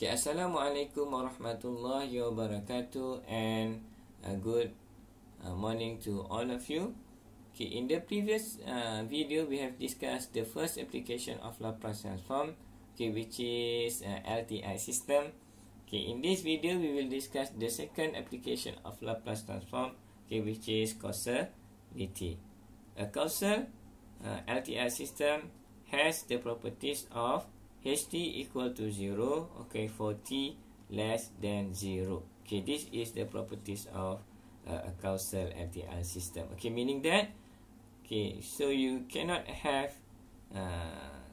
Okay, Assalamualaikum warahmatullahi wabarakatuh and a good uh, morning to all of you. Okay, in the previous uh, video, we have discussed the first application of Laplace transform, okay, which is uh, LTI system. Okay, in this video, we will discuss the second application of Laplace transform, okay, which is causal causality. A causal uh, LTI system has the properties of ht equal to 0 okay for t less than 0 okay this is the properties of uh, a causal FTL system okay meaning that okay so you cannot have uh,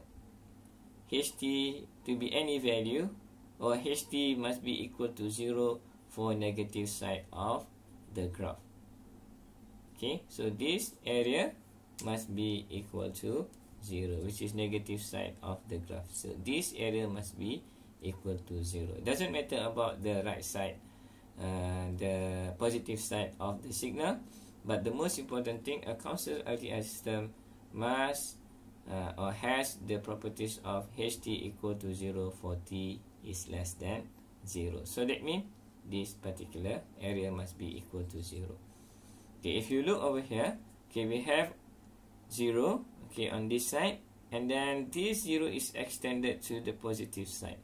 ht to be any value or ht must be equal to 0 for negative side of the graph okay so this area must be equal to 0 which is negative side of the graph so this area must be equal to 0 it doesn't matter about the right side uh, the positive side of the signal but the most important thing a constant LTI system must uh, or has the properties of HT equal to 0 for T is less than 0 so that means this particular area must be equal to 0 okay if you look over here okay we have 0 okay on this side and then this 0 is extended to the positive side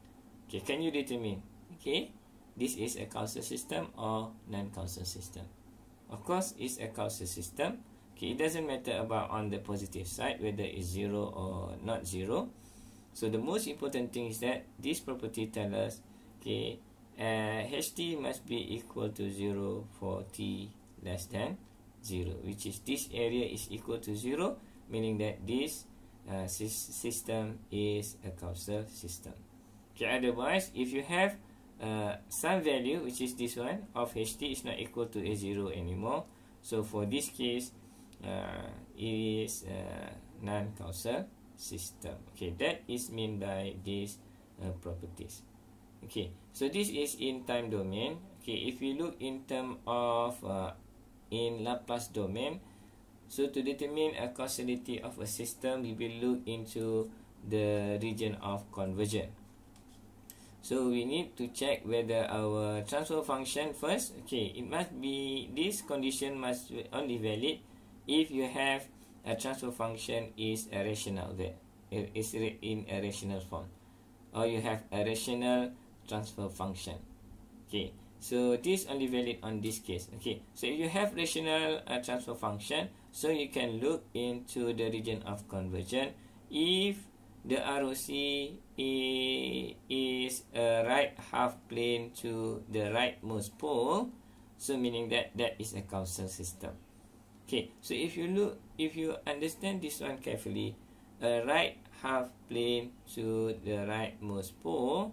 okay can you determine okay this is a causal system or non-causal system of course it's a causal system okay it doesn't matter about on the positive side whether it's 0 or not 0 so the most important thing is that this property tell us okay uh, ht must be equal to 0 for t less than 0 which is this area is equal to 0 meaning that this uh, system is a causal system okay otherwise if you have uh, some value which is this one of ht is not equal to a 0 anymore so for this case uh, it is a uh, non-causal system okay that is mean by these uh, properties okay so this is in time domain okay if we look in term of uh, in Laplace domain. So to determine a causality of a system, we will look into the region of convergence. So we need to check whether our transfer function first. Okay, it must be this condition must only valid if you have a transfer function is a rational there is in a rational form, or you have a rational transfer function. Okay. so this only valid on this case okay so if you have rational uh, transfer function so you can look into the region of convergence if the ROC is a right half plane to the rightmost pole so meaning that that is a causal system okay so if you look if you understand this one carefully a right half plane to the rightmost pole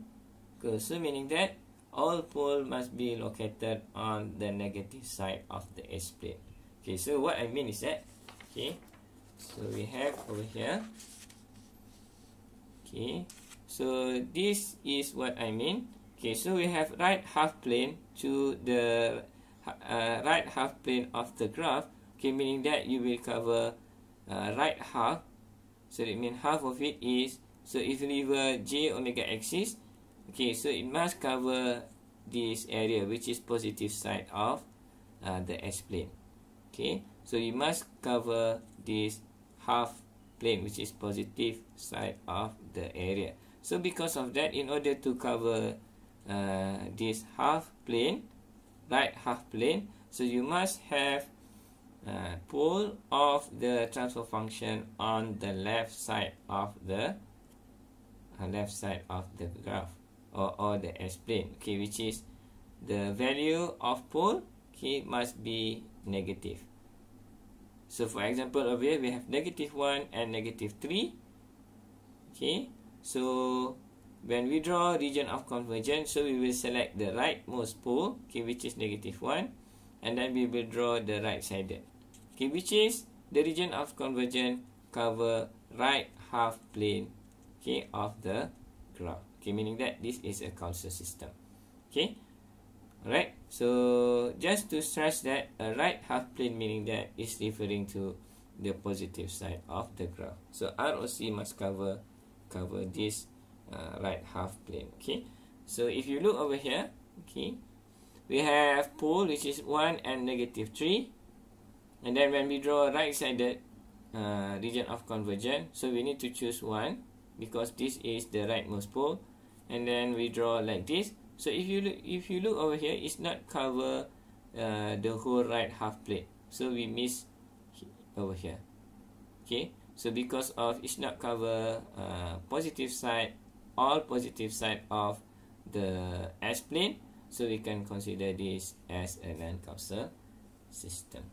okay, so meaning that all pole must be located on the negative side of the S-plane. Okay, so what I mean is that, okay, so we have over here, okay, so this is what I mean. Okay, so we have right half plane to the uh, right half plane of the graph, okay, meaning that you will cover uh, right half, so it means half of it is, so if you leave a j omega axis, okay so it must cover this area which is positive side of uh, the S plane okay so you must cover this half plane which is positive side of the area so because of that in order to cover uh, this half plane right half plane so you must have uh, pull of the transfer function on the left side of the uh, left side of the graph or, all the explain okay which is the value of pole okay must be negative so for example over here we have negative 1 and negative 3 okay so when we draw region of convergence so we will select the rightmost pole okay which is negative 1 and then we will draw the right sided okay which is the region of convergence cover right half plane okay of the graph okay meaning that this is a council system okay alright so just to stress that a right half plane meaning that is referring to the positive side of the graph so ROC must cover cover this uh, right half plane okay so if you look over here okay we have pole which is 1 and negative 3 and then when we draw right-sided uh, region of convergence so we need to choose one because this is the rightmost pole and then we draw like this so if you look if you look over here it's not cover uh, the whole right half plate so we miss over here okay so because of it's not cover uh, positive side all positive side of the S plane so we can consider this as a non system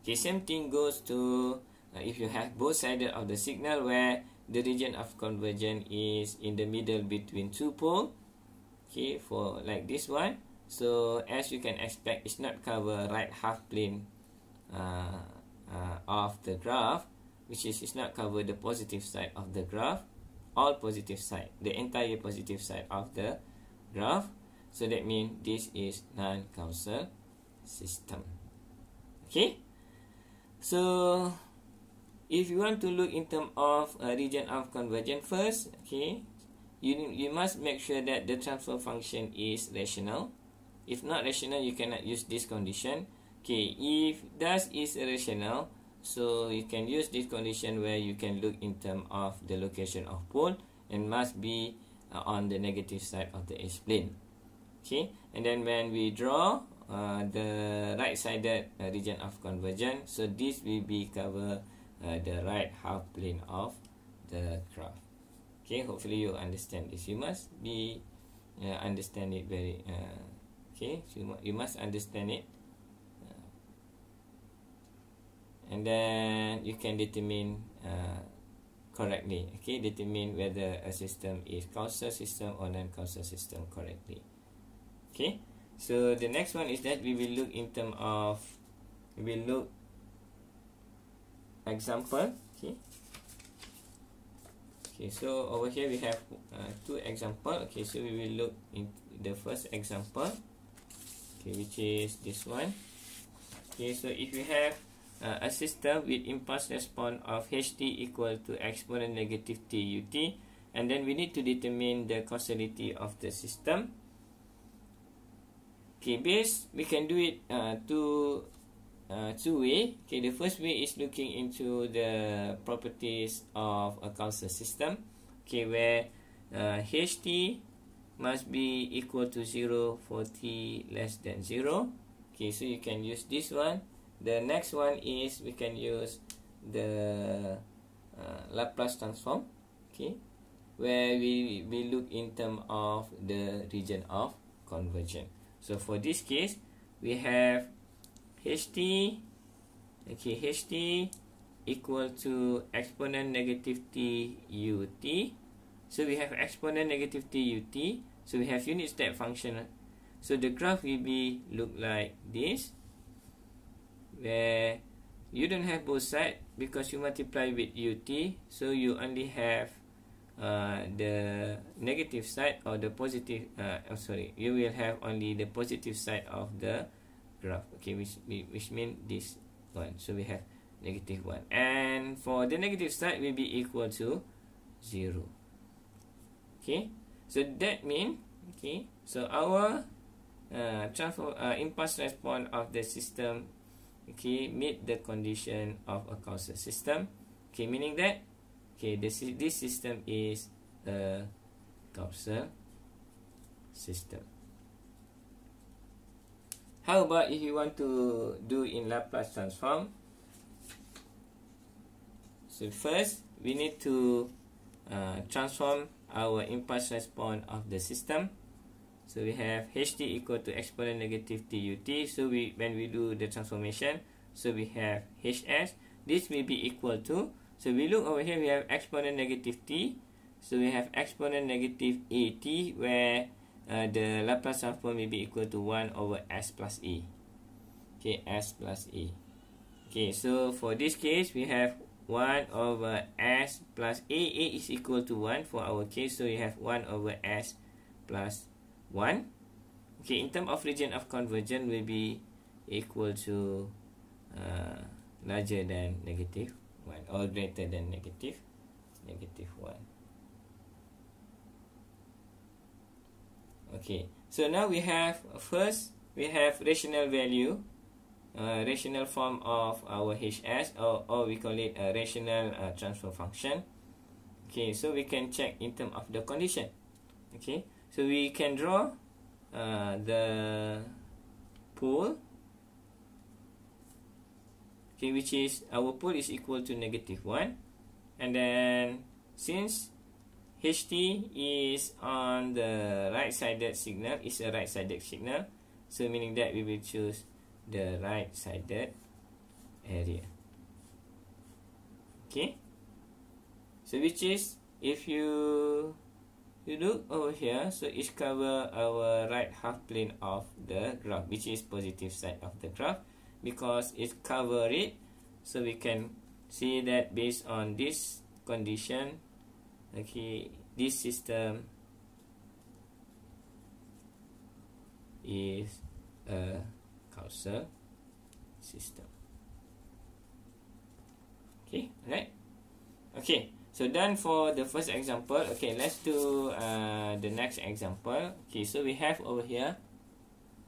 okay same thing goes to uh, if you have both sided of the signal where the region of convergence is in the middle between two poles. Okay, for like this one. So as you can expect, it's not cover right half plane uh, uh, of the graph, which is it's not cover the positive side of the graph, all positive side, the entire positive side of the graph. So that means this is non-causal system. Okay. So if you want to look in term of uh, region of convergence first, okay, you you must make sure that the transfer function is rational. If not rational, you cannot use this condition. Okay, if does is rational, so you can use this condition where you can look in term of the location of pole and must be uh, on the negative side of the H plane. Okay, and then when we draw. Uh, the right-sided uh, region of convergence. So this will be covered Uh, the right half plane of the graph. Okay, hopefully you understand this. You must be uh, understand it very uh, okay. So you, mu you must understand it, uh, and then you can determine uh, correctly. Okay, determine whether a system is causal system or non-causal system correctly. Okay, so the next one is that we will look in term of we will look example okay okay so over here we have uh, two example okay so we will look in the first example okay which is this one okay so if we have uh, a system with impulse response of ht equal to exponent negative t ut and then we need to determine the causality of the system okay based we can do it uh, to uh, two way okay the first way is looking into the properties of a constant system okay where uh, ht must be equal to 0 for t less than 0 okay so you can use this one the next one is we can use the uh, Laplace transform okay where we, we look in term of the region of convergence so for this case we have ht okay ht equal to exponent negative t ut so we have exponent negative t ut so we have unit step function so the graph will be look like this where you don't have both side because you multiply with ut so you only have uh, the negative side or the positive uh, I'm oh, sorry you will have only the positive side of the graph okay which which mean this one so we have negative 1 and for the negative side will be equal to 0 okay so that mean okay so our uh, transfer uh, impulse response of the system okay meet the condition of a causal system okay meaning that okay this is, this system is a causal system how about if you want to do in Laplace transform? So first, we need to uh, transform our impulse response of the system. So we have ht equal to exponent negative t u t. So we when we do the transformation, so we have hs. This will be equal to. So we look over here. We have exponent negative t. So we have exponent negative a t where Uh, the Laplace transform will be equal to 1 over s plus e. Okay, s plus e. Okay, so for this case, we have 1 over s plus a. a is equal to 1 for our case. So, we have 1 over s plus 1. Okay, in term of region of convergence will be equal to uh, larger than negative 1 or greater than negative negative 1. okay so now we have first we have rational value uh, rational form of our hs or, or we call it a rational uh, transfer function okay so we can check in terms of the condition okay so we can draw uh, the pole okay which is our pole is equal to negative 1 and then since HT is on the right-sided signal, is a right-sided signal. So meaning that we will choose the right-sided area. Okay. So which is if you you look over here, so it's cover our right half plane of the graph, which is positive side of the graph, because it cover it. So we can see that based on this condition, okay this system is a causal system okay right okay so done for the first example okay let's do uh, the next example okay so we have over here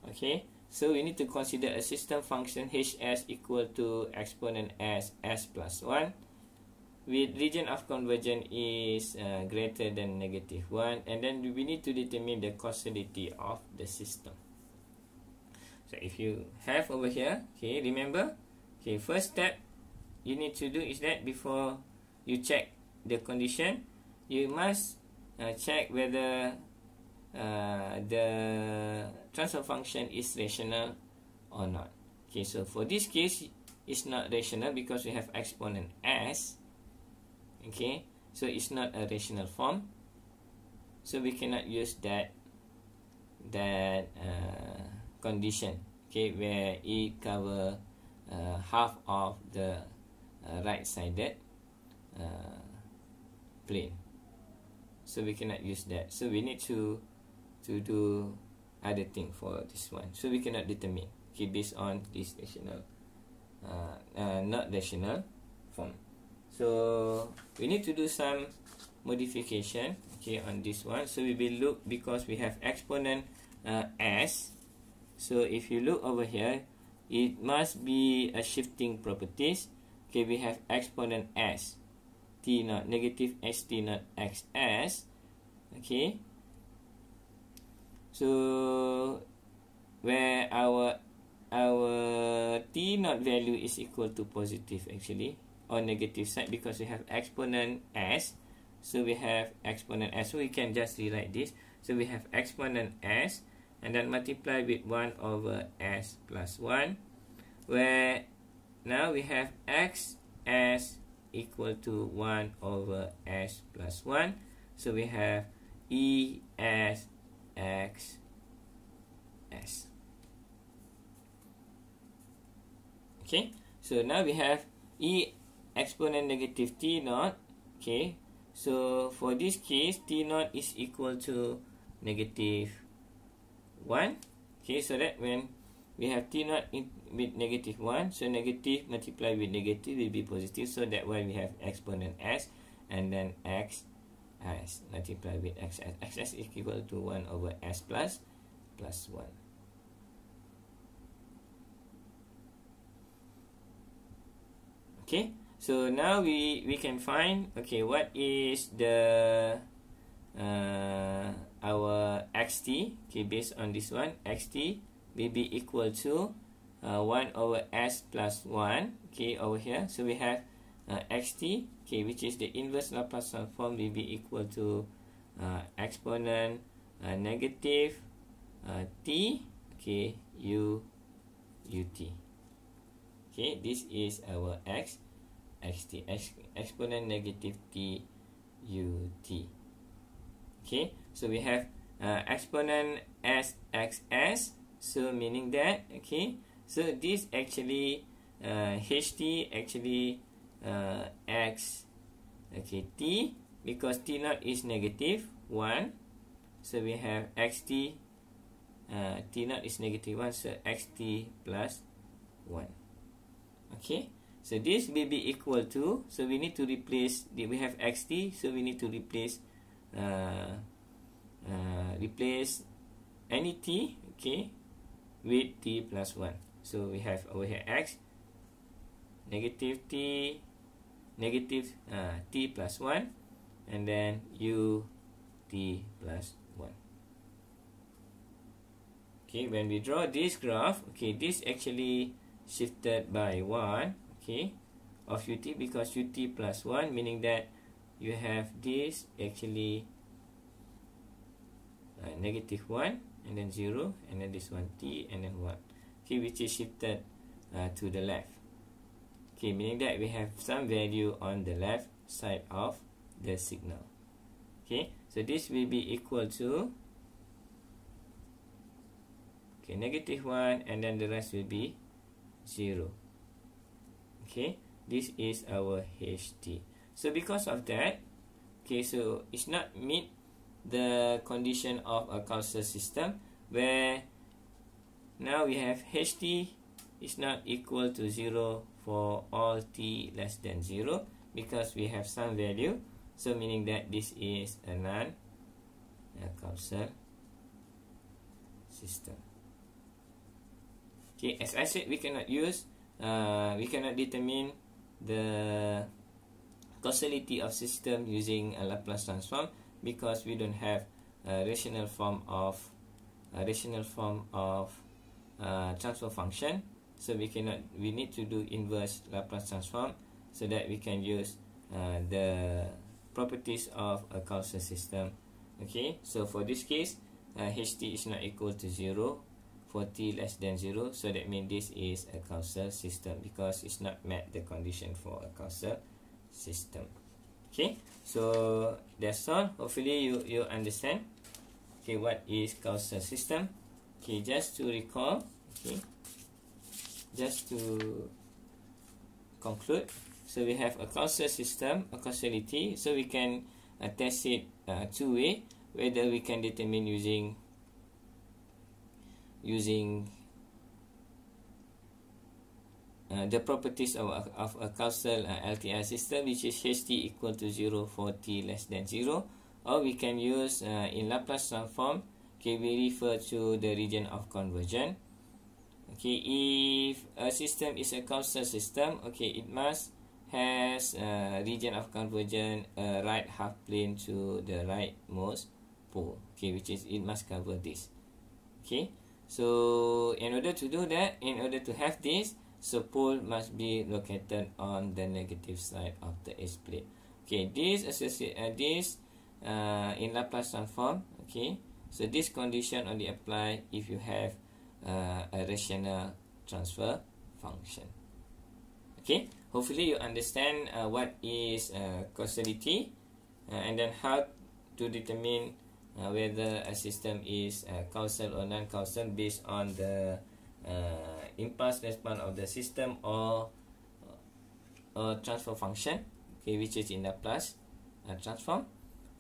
okay so we need to consider a system function hs equal to exponent s s plus 1 With region of convergence is uh, greater than negative 1 and then we need to determine the causality of the system so if you have over here okay remember okay first step you need to do is that before you check the condition you must uh, check whether uh, the transfer function is rational or not okay so for this case it's not rational because we have exponent s okay so it's not a rational form so we cannot use that that uh, condition okay where e cover uh, half of the uh, right sided uh, plane so we cannot use that so we need to to do other thing for this one so we cannot determine okay based on this rational uh, uh, not rational form so we need to do some modification okay on this one so we will look because we have exponent uh, s so if you look over here it must be a shifting properties okay we have exponent s t not negative s t not x s okay so where our our t not value is equal to positive actually on negative side because we have exponent s so we have exponent s so we can just rewrite this so we have exponent s and then multiply with 1 over s plus 1 where now we have x s equal to 1 over s plus 1 so we have e s x s okay so now we have e exponent negative t naught okay so for this case t naught is equal to negative 1 okay so that when we have t naught in, with negative 1 so negative multiplied with negative will be positive so that way we have exponent s and then x s multiplied with x s x s is equal to 1 over s plus plus 1 okay so now we we can find okay what is the uh, our xt okay based on this one xt will be equal to uh, 1 over s plus 1 okay over here so we have uh, xt okay which is the inverse Laplace transform will be equal to uh, exponent uh, negative uh, t okay u ut okay this is our x xt ex, exponent negative t u t okay so we have uh, exponent s x s so meaning that okay so this actually uh, ht actually uh, x okay t because t naught is negative 1 so we have xt uh, t naught is negative 1 so xt plus 1 okay so this will be equal to, so we need to replace, we have xt, so we need to replace, uh, uh, replace any t, okay, with t plus 1. So we have over here x, negative t, negative uh, t plus 1, and then u t plus 1. Okay, when we draw this graph, okay, this actually shifted by 1, okay, of ut because ut plus 1 meaning that you have this actually uh, negative 1 and then 0 and then this one t and then 1, okay, which is shifted uh, to the left. Okay, meaning that we have some value on the left side of the signal. Okay, so this will be equal to okay, negative 1 and then the rest will be 0. okay this is our ht so because of that okay so it's not meet the condition of a causal system where now we have ht is not equal to 0 for all t less than 0 because we have some value so meaning that this is a non causal system okay as i said we cannot use uh, we cannot determine the causality of system using a Laplace transform because we don't have a rational form of a rational form of uh, transfer function so we cannot we need to do inverse Laplace transform so that we can use uh, the properties of a causal system okay so for this case uh, HT is not equal to zero. 40 less than 0 so that means this is a causal system because it's not met the condition for a causal system okay so that's all hopefully you you understand okay what is causal system okay just to recall okay just to conclude so we have a causal system a causality so we can uh, test it uh, two way whether we can determine using using uh, the properties of, of a causal uh, LTI system which is HT equal to 0 for T less than 0 or we can use uh, in Laplace transform okay, we refer to the region of convergence okay if a system is a causal system okay it must has a uh, region of convergence a uh, right half plane to the rightmost pole okay which is it must cover this okay So in order to do that, in order to have this, so pole must be located on the negative side of the S plate. Okay, this associate uh, this uh, in Laplace transform. Okay, so this condition only apply if you have uh, a rational transfer function. Okay, hopefully you understand uh, what is uh, causality, uh, and then how to determine uh, whether a uh, system is uh, causal or non-causal based on the uh, impulse response of the system or uh, or transfer function okay which is in the plus uh, transform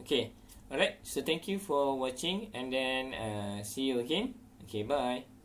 okay all right so thank you for watching and then uh, see you again okay bye